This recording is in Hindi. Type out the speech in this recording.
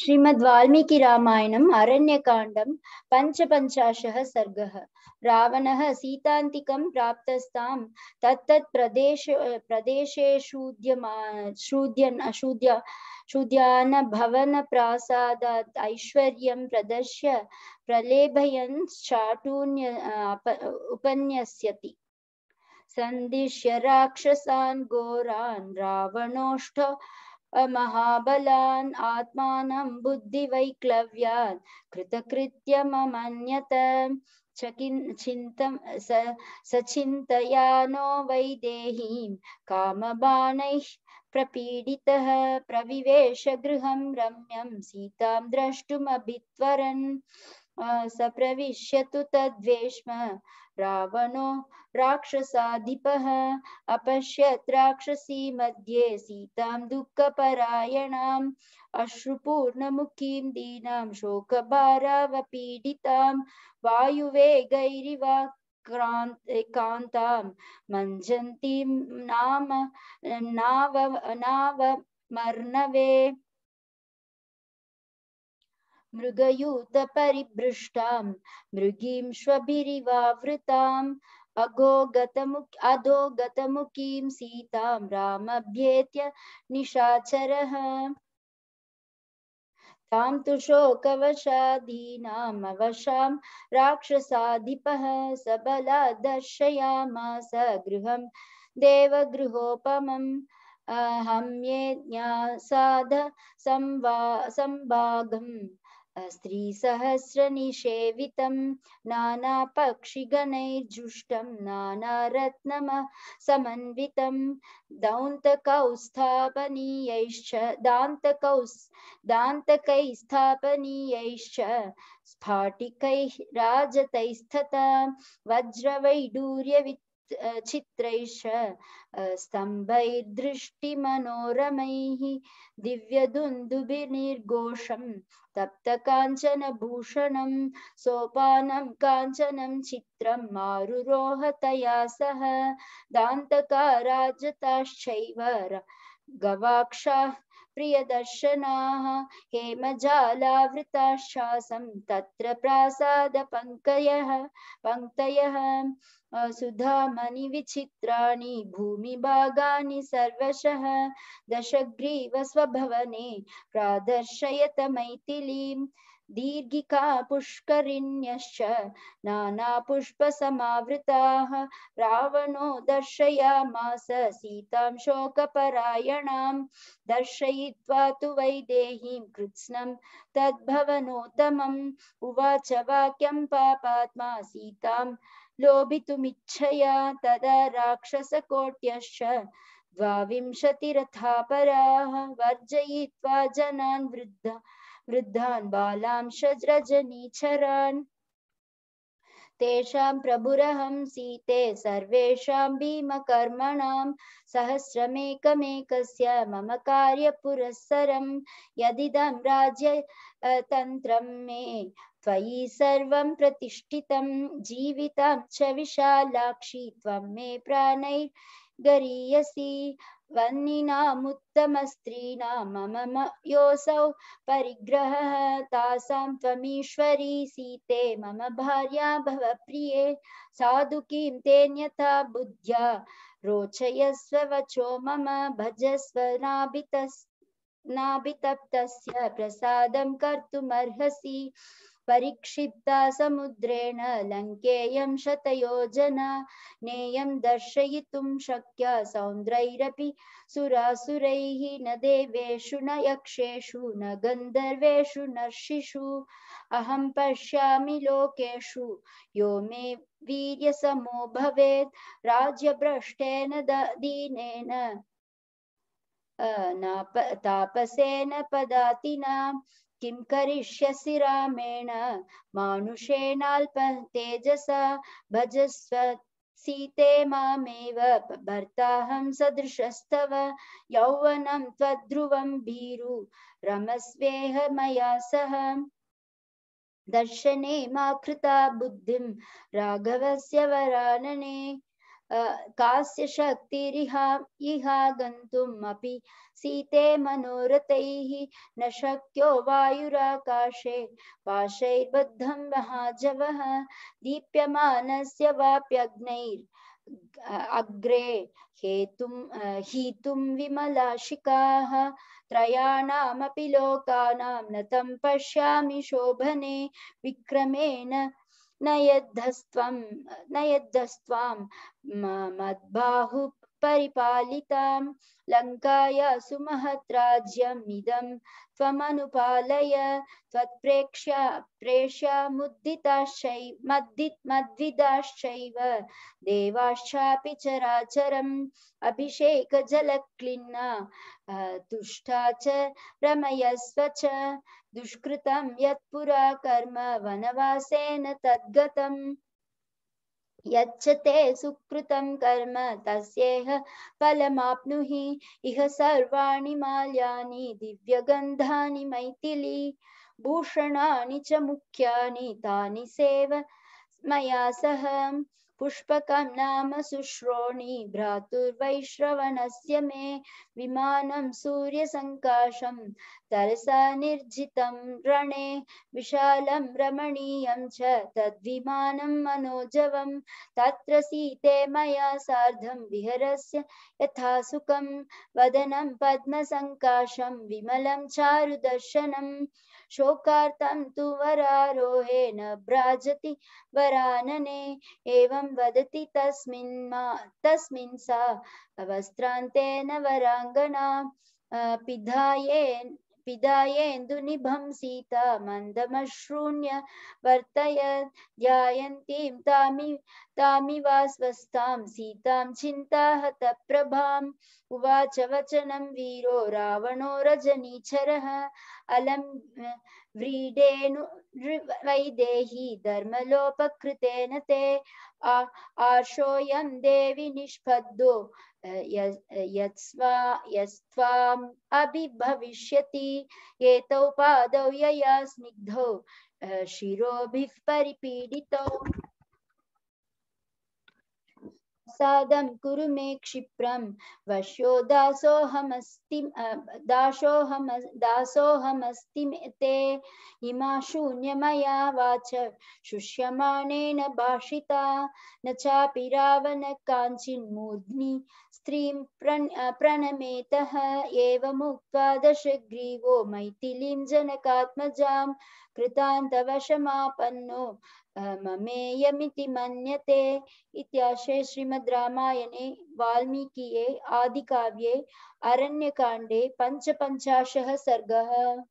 श्रीमद् वाल्मीकि रामायणम् अरण्यकाण्डं पञ्चपञ्चाशः सर्गः रावणः सीतान्तिकं प्राप्तस्तां तत्तत् प्रदेश प्रदेशेषूद्यमा शूद्यन् अशूद्य क्षुद्यानभवनप्रासादात् ऐश्वर्यं प्रदर्श्य प्रलेभयन् चाटून्य उपन्यस्यति सन्दिश्य राक्षसान् घोरान् रावणोष्ठ महाबलान् आत्मानं बुद्धिवैक्लव्यात् कृतकृत्यममन्यत चिन्तं सचिन्तया नो वैदेहीं कामबाणैः प्रपीडितः प्रविवेश गृहं रम्यं सीतां द्रष्टुमभित्वरन् स प्रविश्यतु तद्वेश्म रावणो राक्षसाधिप अपश्यत् राक्षसी मध्ये सीतां दुःखपरायणाम् अश्रुपूर्णमुखीं दीनां शोकभारावपीडितां वायुवेगैरिवा कान्तां मंजती नाम नाव नाव मर्णवे मृगयूतपरिभृष्टां मृगीं श्वभिरिवावृताम् अगो गतमुख अधो गतमुखीं सीतां रामभ्येत्य निशाचरः तां तु शोकवशादीनामवशां राक्षसाधिपः सबला दर्शयामास गृहं देवगृहोपमम् अहं ये ज्ञासाद संवा सम्भागम् स्त्री स्त्रीसहस्रनिषेवितं नानापक्षिगणैर्जुष्टं नानारत्नम समन्वितं दौन्तकौस्थापनीयैश्च दात दान्तकैस्थापनीयैश्च स्फाटिकैः राजतैस्तथा वज्रवैडूर्यवि चित्रैष स्तम्भैर्दृष्टिमनोरमैः दिव्यदुन्दुभिर्निर्घोषं तप्तकाञ्चनभूषणं सोपानं काञ्चनं चित्रं मारुरोहतया सह दान्तकाराजताश्चैव गवाक्षा प्रिय हेम हेमजालावृताश्वासं तत्र प्रासादपङ्कयः पङ्क्तयः सुधामणिविचित्राणि भूमिभागानि सर्वशः स्वभवने प्रादर्शयत मैथिलीं दीर्घिका पुष्करिण्यश्च नानापुष्पसमावृताः रावणो दर्शयामास सीतां शोकपरायणां दर्शयित्वा तु वैदेहीं कृत्स्नं तद्भवनोत्तमम् उवाच वाक्यं पापात्मा सीतां लोभितुमिच्छया तदा राक्षसकोट्यश्च द्वाविंशतिरथापराः वर्जयित्वा जनान् वृद्ध वृद्धान बालां चरण तेषां प्रभुरहं सीते सर्वेषां भीमकर्मणां सहस्रमेकमेकस्य मम कार्यपुरःसरं यदिदं राज्यतन्त्रं मे त्वयि सर्वं प्रतिष्ठितं जीवितं च विशालाक्षी त्वं मे प्राणैर्गरीयसि वह्निनामुत्तमस्त्रीणां मम योऽसौ परिग्रहः तासां त्वमीश्वरी सीते मम भार्या भव प्रिये साधुकीं तेऽन्यथा बुद्ध्या रोचयस्व वचो मम भजस्व नाभितस् नाभितप्तस्य प्रसादं कर्तुमर्हसि परीक्षिता समुद्रेण लंकेय शतयोजना ने दर्शय शक्य सौंद्रैर सुरासुर न देवेषु न यक्षु न गन्धर्वेषु नर्षिषु अहम पश्या लोकेशु यो मे वीर्यसमो राज्य भ्रष्टेन दीन तापसेन पदातिना किं करिष्यसि रामेण मानुषेणाल्प तेजसा भजस्व सीते मामेव भर्ताहं सदृशस्तव यौवनं त्वद्ध्रुवं भीरु रमस्वेह मया सह दर्शने मा कृता बुद्धिं राघवस्य वरानने कास्य शक्तिरिहा सीते मनोरथैः न शक्यो वायुराकाशे पाशैर्बद्धं महाजवः दीप्यमानस्य वाप्यग्नैर् अग्रे हेतुं हीतुं विमलाशिकाः त्रयाणामपि लोकानां पश्यामि शोभने विक्रमेण न यद्धस्त्वं न यद्धस्त्वां मद्बाहु परिपालितां लङ्काया सुमहद्राज्यम् इदं त्वमनुपालय त्वत्प्रेक्ष्या प्रेष्यामुद्दिताश्चै मद्दि मद्विदाश्चैव देवाश्चापि चराचरम् अभिषेकजलक्लिन्ना तुष्टा च रमयस्व च दुष्कृतं यत्पुरा कर्म वनवासेन तद्गतम् यच्छते सुकृतं कर्म तस्येह फलमाप्नुहि इह सर्वाणि माल्यानि दिव्यगन्धानि मैथिली भूषणानि च मुख्यानि तानि सेव मया सह पुष्पकं नाम शुश्रोणि भ्रातुर्वैश्रवणस्य मे विमानं सूर्यसङ्काशं तरसा निर्जित रणे विशाल रमणीय च मनोजव त्र सीते सीते साधम विहर से यथा सुखं वदनं पद्मसङ्काशं विमलं चारुदर्शनं शोकार्तं तु न ब्राजति वरानने एवं वदति तस्मिन् मा तस्मिन् सा अवस्त्रान्तेन वराङ्गना पिधायेन पिदायेन्दुनिभं सीता मन्दमशून्य वर्तयत् ध्यायन्तीं तामि तामिवास्वस्थां सीतां चिन्ताहतप्रभाम् उवाच वचनं वीरो रावणो अलं व्रीडेनु वैदेही धर्मलोपकृतेन ते आर्षोऽयं देवी निष्पद्दो यत्स्वा यस्त्वाम् अभिभविष्यति एतौ पादौ यया स्निग्धौ शिरोभिः परिपीडितौ सादं कुरु मे क्षिप्रं वशो दासोऽहमस्ति दासोऽहम दासोऽहमस्ति ते इमा शून्यमया वाच शुष्यमाणेन भाषिता न चापि रावण रावणकाञ्चिन्मूर्ध्नि स्त्रीं प्रण प्रणमेतः एवमुक्त्वा दशग्रीवो मैथिलीं जनकात्मजां कृतान्तवशमापन्नो ममेयमिति मन्यते श्रीमद् रामायणे वाल्मीकिये आदिकाव्ये अरण्यकाण्डे पञ्चपञ्चाशः सर्गः